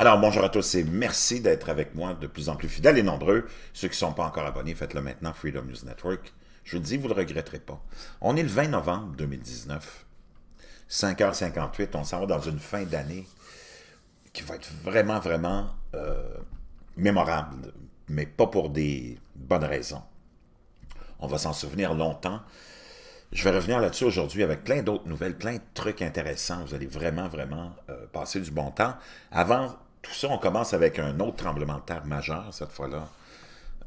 Alors, bonjour à tous et merci d'être avec moi, de plus en plus fidèles et nombreux. Ceux qui ne sont pas encore abonnés, faites-le maintenant, Freedom News Network. Je vous le dis, vous ne le regretterez pas. On est le 20 novembre 2019, 5h58, on s'en va dans une fin d'année qui va être vraiment, vraiment euh, mémorable, mais pas pour des bonnes raisons. On va s'en souvenir longtemps. Je vais revenir là-dessus aujourd'hui avec plein d'autres nouvelles, plein de trucs intéressants. Vous allez vraiment, vraiment euh, passer du bon temps. Avant tout ça, on commence avec un autre tremblement de terre majeur cette fois-là.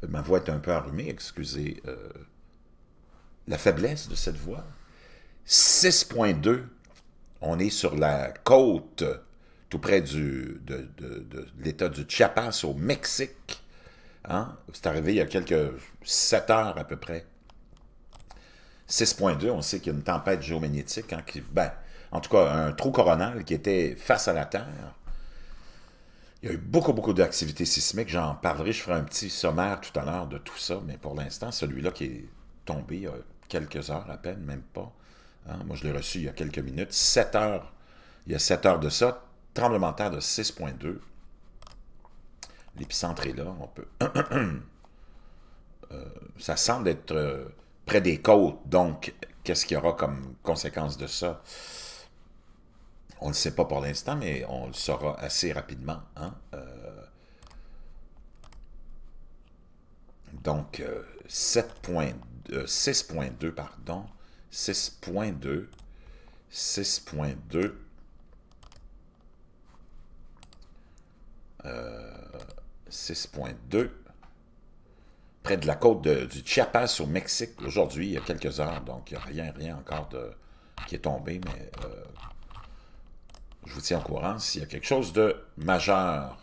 Ma voix est un peu arrumée, excusez euh, la faiblesse de cette voix. 6.2, on est sur la côte tout près du, de, l'état du Chiapas au Mexique. Hein? C'est arrivé il y a quelques 7 heures à peu près. 6.2, on sait qu'il y a une tempête géomagnétique, hein, ben, en tout cas un trou coronal qui était face à la Terre, il y a eu beaucoup, beaucoup d'activités sismiques. J'en parlerai, je ferai un petit sommaire tout à l'heure de tout ça, mais pour l'instant, celui-là qui est tombé il y a quelques heures à peine, même pas. Hein. Moi, je l'ai reçu il y a quelques minutes. 7 heures, il y a 7 heures de ça. Tremblement de terre de 6.2. L'épicentre est là, on peut... Euh, ça semble être euh, près des côtes, donc qu'est-ce qu'il y aura comme conséquence de ça? on ne le sait pas pour l'instant, mais on le saura assez rapidement. Hein, euh, donc, euh, 6.2, euh, pardon, 6.2, 6.2, 6.2, près de la côte du Chiapas au Mexique aujourd'hui, il y a quelques heures, donc il n'y a rien, rien encore de, qui est tombé, mais euh, je vous tiens au courant s'il y a quelque chose de majeur